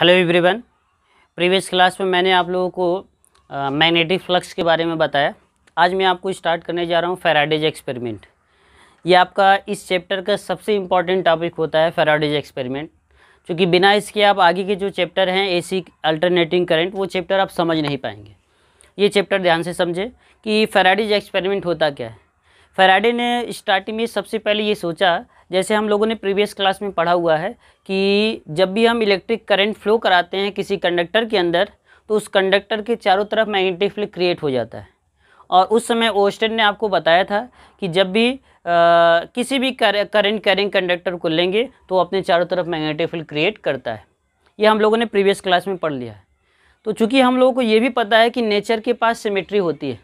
hello everyone previous class में मैंने आप लोगों को मैग्नेटिक फ्लक्स के बारे में बताया आज मैं आपको स्टार्ट करने जा रहा हूँ फेराडेज एक्सपेरिमेंट ये आपका इस चैप्टर का सबसे इम्पॉर्टेंट टॉपिक होता है फेराडेज एक्सपेरिमेंट क्योंकि बिना इसके आप आगे के जो चैप्टर हैं सी अल्टरनेटिंग करेंट वो चैप्टर आप समझ नहीं पाएंगे ये चैप्टर ध्यान से समझें कि फेराडेज एक्सपेरिमेंट होता क्या है फैराडे ने स्टार्टिंग में सबसे पहले ये सोचा जैसे हम लोगों ने प्रीवियस क्लास में पढ़ा हुआ है कि जब भी हम इलेक्ट्रिक करंट फ्लो कराते हैं किसी कंडक्टर के अंदर तो उस कंडक्टर के चारों तरफ मैग्नेटिक फील्ड क्रिएट हो जाता है और उस समय ओस्टन ने आपको बताया था कि जब भी आ, किसी भी करंट कैरिंग कंडक्टर को लेंगे तो अपने चारों तरफ मैग्नेटिक फील्ड क्रिएट करता है ये हम लोगों ने प्रीवियस क्लास में पढ़ लिया है तो चूँकि हम लोगों को ये भी पता है कि नेचर के पास सिमेट्री होती है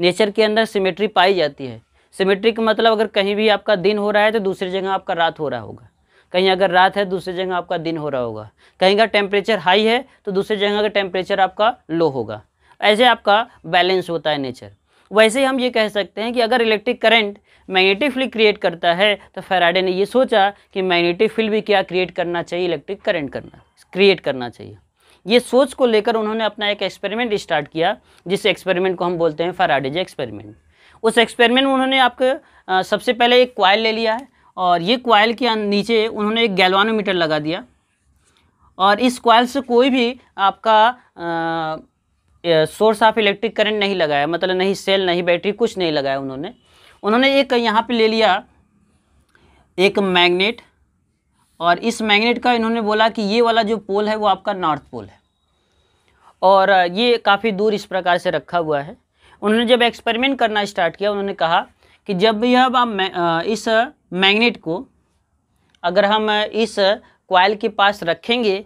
नेचर के अंदर सिमेट्री पाई जाती है सिमेट्रिक मतलब अगर कहीं भी आपका दिन हो रहा है तो दूसरी जगह आपका रात हो रहा होगा कहीं अगर रात है दूसरी जगह आपका दिन हो रहा होगा कहीं का टेम्परेचर हाई है तो दूसरी जगह का टेम्परेचर आपका लो होगा ऐसे आपका बैलेंस होता है नेचर वैसे ही हम ये कह सकते हैं कि अगर electric current magnetic field create करता है तो फेराडे ने ये सोचा कि मैग्नेटिक फील्ड भी क्या क्रिएट करना चाहिए इलेक्ट्रिक करंट करना क्रिएट करना चाहिए ये सोच को लेकर उन्होंने अपना एक एक्सपेरिमेंट स्टार्ट किया जिस एक्सपेरिमेंट को हम बोलते हैं फेराडेज एक्सपेरिमेंट उस एक्सपेरिमेंट में उन्होंने आपके सबसे पहले एक क्वाइल ले लिया है और ये क्वाइल के नीचे उन्होंने एक गैलवानोमीटर लगा दिया और इस क्वाइल से कोई भी आपका सोर्स ऑफ इलेक्ट्रिक करंट नहीं लगाया मतलब नहीं सेल नहीं बैटरी कुछ नहीं लगाया उन्होंने उन्होंने एक यहाँ पे ले लिया एक मैग्नेट और इस मैग्नेट का इन्होंने बोला कि ये वाला जो पोल है वो आपका नॉर्थ पोल है और ये काफ़ी दूर इस प्रकार से रखा हुआ है उन्होंने जब एक्सपेरिमेंट करना स्टार्ट किया उन्होंने कहा कि जब भी अब आप इस मैग्नेट को अगर हम इस क्वाइल के पास रखेंगे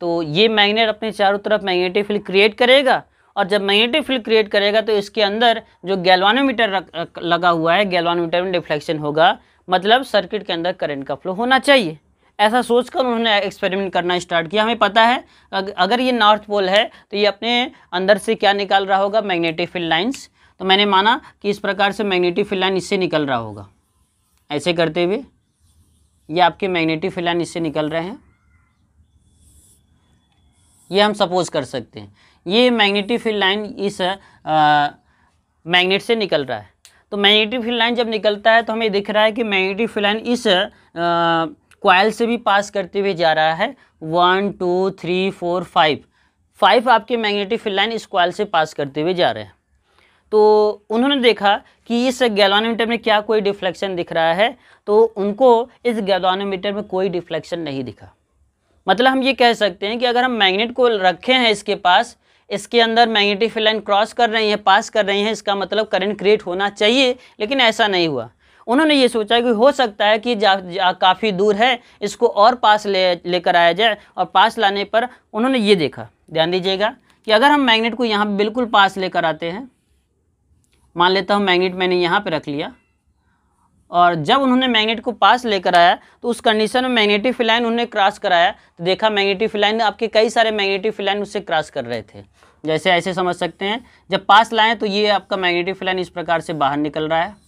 तो ये मैग्नेट अपने चारों तरफ मैग्नेटिक फील्ड क्रिएट करेगा और जब मैग्नेटिक फील्ड क्रिएट करेगा तो इसके अंदर जो गैल्वानोमीटर लगा हुआ है गैल्वानोमीटर में डिफ्लेक्शन होगा मतलब सर्किट के अंदर करंट का फ्लो होना चाहिए ऐसा सोचकर उन्होंने एक्सपेरिमेंट करना स्टार्ट किया हमें पता है अगर ये नॉर्थ पोल है तो ये अपने अंदर से क्या निकाल रहा होगा मैग्नेटिक फील्ड लाइन्स तो मैंने माना कि इस प्रकार से मैग्नेटिक फील्ड लाइन इससे निकल रहा होगा ऐसे करते हुए ये आपके मैग्नेटिक फील्ड लाइन इससे निकल रहे हैं ये हम सपोज कर सकते हैं ये मैग्नेटिक फील्ड लाइन इस मैग्नेट से निकल रहा है तो मैग्नेटिक फील्ड लाइन जब निकलता है तो हमें दिख रहा है कि मैग्नेटिक फील्ड लाइन इस आ, क्वाइल से भी पास करते हुए जा रहा है one two three four five five आपके मैग्नेटिक फील्ड लाइन इस क्वाइल से पास करते हुए जा रहे हैं तो उन्होंने देखा कि इस गैलोनोमीटर में क्या कोई डिफ्लेक्शन दिख रहा है तो उनको इस गैलोनोमीटर में कोई डिफ्लेक्शन नहीं दिखा मतलब हम ये कह सकते हैं कि अगर हम मैग्नेट को रखे हैं इसके पास इसके अंदर मैग्नेटिक फील्ड लाइन क्रॉस कर रही है पास कर रही है इसका मतलब करंट क्रिएट होना चाहिए लेकिन ऐसा नहीं हुआ उन्होंने ये सोचा कि हो सकता है कि जा, जा काफ़ी दूर है इसको और पास ले लेकर आया जाए और पास लाने पर उन्होंने ये देखा ध्यान दीजिएगा कि अगर हम मैग्नेट को यहाँ बिल्कुल पास लेकर आते हैं मान लेता हूँ मैग्नेट मैंने यहाँ पर रख लिया और जब उन्होंने मैग्नेट को पास लेकर आया तो उस कंडीशन में मैग्नेटिव फिलाइन उन्होंने क्रॉस कराया तो देखा मैग्नेटिव फिलाइन आपके कई सारे मैग्नेटिव फिलाइन उससे क्रॉस कर रहे थे जैसे ऐसे समझ सकते हैं जब पास लाएं तो ये आपका मैग्नेटिव फिलाइन इस प्रकार से बाहर निकल रहा है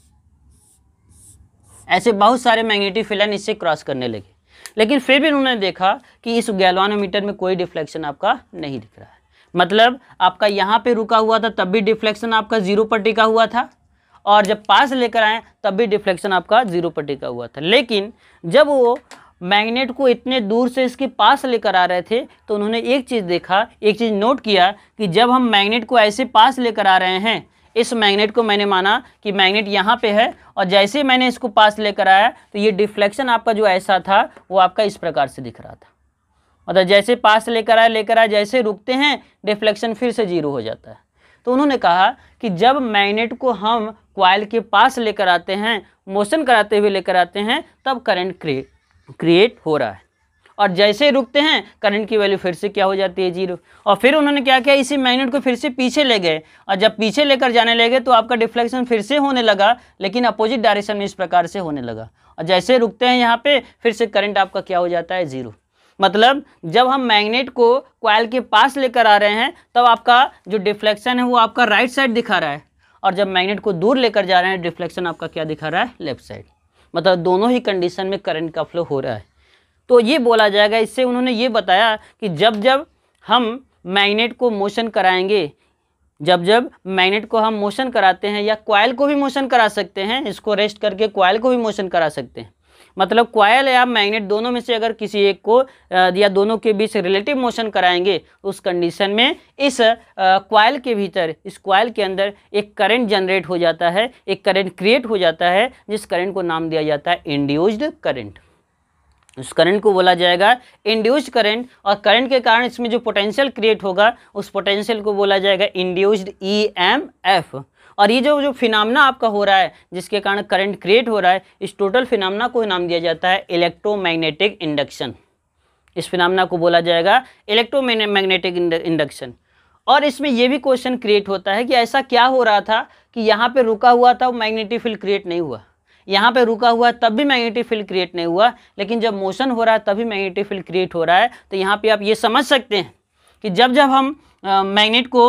ऐसे बहुत सारे मैग्नेटिक फिलन इससे क्रॉस करने लगे लेकिन फिर भी उन्होंने देखा कि इस गैलवानोमीटर में कोई डिफ्लेक्शन आपका नहीं दिख रहा है मतलब आपका यहाँ पे रुका हुआ था तब भी डिफ्लेक्शन आपका जीरो पर टिका हुआ था और जब पास लेकर आए तब भी डिफ्लेक्शन आपका जीरो पर टिका हुआ था लेकिन जब वो मैग्नेट को इतने दूर से इसके पास लेकर आ रहे थे तो उन्होंने एक चीज़ देखा एक चीज़ नोट किया कि जब हम मैग्नेट को ऐसे पास लेकर आ रहे हैं इस मैग्नेट को मैंने माना कि मैग्नेट यहाँ पे है और जैसे मैंने इसको पास लेकर आया तो ये डिफ्लेक्शन आपका जो ऐसा था वो आपका इस प्रकार से दिख रहा था मतलब जैसे पास लेकर आए लेकर आए जैसे रुकते हैं डिफ्लेक्शन फिर से जीरो हो जाता है तो उन्होंने कहा कि जब मैग्नेट को हम क्वाइल के पास लेकर आते हैं मोशन कराते हुए लेकर आते हैं तब करंट क्रिएट क्रिएट हो रहा है और जैसे ही रुकते हैं करंट की वैल्यू फिर से क्या हो जाती है जीरो और फिर उन्होंने क्या किया इसी मैग्नेट को फिर से पीछे ले गए और जब पीछे लेकर जाने लगे तो आपका डिफ्लेक्शन फिर से होने लगा लेकिन अपोजिट डायरेक्शन में इस प्रकार से होने लगा और जैसे रुकते हैं यहाँ पर फिर से करंट आपका क्या हो जाता है ज़ीरो मतलब जब हम मैग्नेट को क्वाइल के पास लेकर आ रहे हैं तब तो आपका जो डिफ्लेक्शन है वो आपका राइट साइड दिखा रहा है और जब मैग्नेट को दूर लेकर जा रहे हैं डिफ्लेक्शन आपका क्या दिखा रहा है लेफ्ट साइड मतलब दोनों ही कंडीशन में करंट का फ्लो हो रहा है तो ये बोला जाएगा इससे उन्होंने ये बताया कि जब जब हम मैग्नेट को मोशन कराएंगे जब जब मैग्नेट को हम मोशन कराते हैं या क्वाइल को भी मोशन करा सकते हैं इसको रेस्ट करके क्वाइल को भी मोशन करा सकते हैं मतलब क्वाइल या मैग्नेट दोनों में से अगर किसी एक को या दोनों के बीच रिलेटिव मोशन कराएंगे उस कंडीशन में इस क्वाइल के भीतर इस क्वाइल के अंदर एक करंट जनरेट हो जाता है एक करंट क्रिएट हो जाता है जिस करंट को नाम दिया जाता है इंड्यूज्ड करंट उस करंट को बोला जाएगा इंड्यूस्ड करंट और करंट के कारण इसमें जो पोटेंशियल क्रिएट होगा उस पोटेंशियल को बोला जाएगा इंड्यूस्ड ई एम एफ और ये जो जो फिनामना आपका हो रहा है जिसके कारण करंट क्रिएट हो रहा है इस टोटल फिनामना को नाम दिया जाता है इलेक्ट्रोमैग्नेटिक इंडक्शन इस फिनामना को बोला जाएगा इलेक्ट्रोमैग्नेटिक इंडक्शन और इसमें यह भी क्वेश्चन क्रिएट होता है कि ऐसा क्या हो रहा था कि यहाँ पर रुका हुआ था वो मैग्नेटिक फील्ड क्रिएट नहीं हुआ यहाँ पे रुका हुआ है तब भी मैग्नेटिक फील्ड क्रिएट नहीं हुआ लेकिन जब मोशन हो रहा है तभी मैग्नेटिक फील्ड क्रिएट हो रहा है तो यहाँ पे आप ये समझ सकते हैं कि जब जब हम मैग्नेट को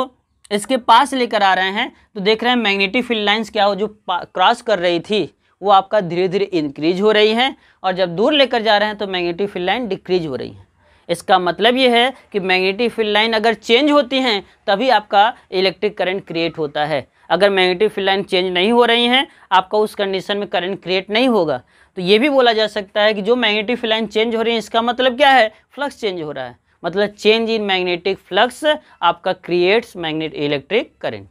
इसके पास लेकर आ रहे हैं तो देख रहे हैं मैग्नेटिक फील्ड लाइन्स क्या हो जो क्रॉस कर रही थी वो आपका धीरे धीरे इंक्रीज हो रही है और जब दूर लेकर जा रहे हैं तो मैग्नेटिक फील्ड लाइन डिक्रीज हो रही है इसका मतलब ये है कि मैग्नेटिक फील्ड लाइन अगर चेंज होती हैं तभी आपका इलेक्ट्रिक करंट क्रिएट होता है अगर मैग्नेटिक फील्ड लाइन चेंज नहीं हो रही हैं आपका उस कंडीशन में करंट क्रिएट नहीं होगा तो ये भी बोला जा सकता है कि जो मैग्नेटिक फील्ड लाइन चेंज हो रही है इसका मतलब क्या है फ्लक्स चेंज हो रहा है मतलब चेंज इन मैग्नेटिक फ्लक्स आपका क्रिएट्स मैग्नेट इलेक्ट्रिक करंट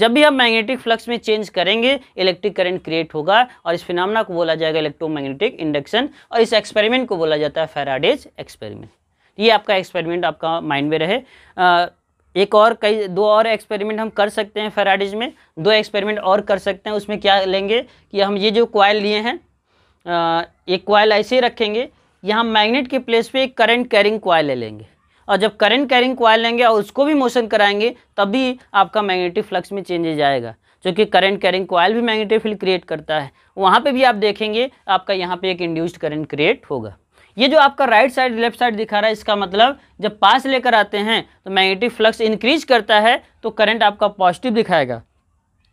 जब भी आप मैग्नेटिक फ्लक्स में चेंज करेंगे इलेक्ट्रिक करंट क्रिएट होगा और इस फिनमना को बोला जाएगा इलेक्ट्रोमैग्नेटिक इंडक्शन और इस एक्सपेरिमेंट को बोला जाता है फेराडेज एक्सपेरिमेंट ये आपका एक्सपेरिमेंट आपका माइंड में रहे आ, एक और कई दो और एक्सपेरिमेंट हम कर सकते हैं फेराडिज में दो एक्सपेरिमेंट और कर सकते हैं उसमें क्या लेंगे कि हम ये जो क्वाइल लिए हैं एक क्वाइल ऐसे ही रखेंगे यहाँ मैग्नेट के प्लेस पे एक करंट कैरिंग क्वाइल ले लेंगे और जब करंट कैरिंग क्वाइल लेंगे और उसको भी मोशन कराएंगे तभी आपका मैग्नेटिक फ्लक्स में चेंजेज आएगा जो कि करंट कैरिंग क्वाइल भी मैग्नेटिक फील्ड क्रिएट करता है वहाँ पर भी आप देखेंगे आपका यहाँ पर एक इंड्यूस्ड करंट क्रिएट होगा ये जो आपका राइट साइड लेफ्ट साइड दिखा रहा है इसका मतलब जब पास लेकर आते हैं तो मैग्नेटिक फ्लक्स इंक्रीज करता है तो करंट आपका पॉजिटिव दिखाएगा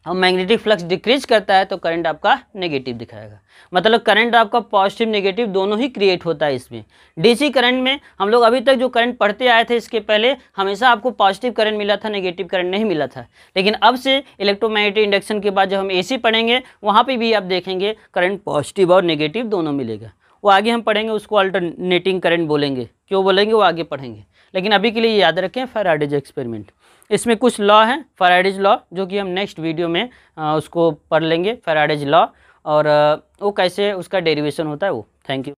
और मैग्नेटिक फ्लक्स डिक्रीज करता है तो करंट आपका नेगेटिव दिखाएगा मतलब करंट आपका पॉजिटिव नेगेटिव दोनों ही क्रिएट होता है इसमें डीसी करंट में हम लोग अभी तक जो करंट पढ़ते आए थे इसके पहले हमेशा आपको पॉजिटिव करंट मिला था नेगेटिव करंट नहीं मिला था लेकिन अब से इलेक्ट्रोमैग्नेटिक इंडक्शन के बाद जब हम एसी पढ़ेंगे वहाँ पर भी आप देखेंगे करंट पॉजिटिव और नेगेटिव दोनों मिलेगा वो आगे हम पढ़ेंगे उसको अल्टरनेटिंग करंट बोलेंगे क्यों बोलेंगे वो आगे पढ़ेंगे लेकिन अभी के लिए याद रखें फराडेज एक्सपेरिमेंट इसमें कुछ लॉ हैं फराडेज लॉ जो कि हम नेक्स्ट वीडियो में आ, उसको पढ़ लेंगे फराडेज लॉ और आ, वो कैसे उसका डेरिवेशन होता है वो थैंक यू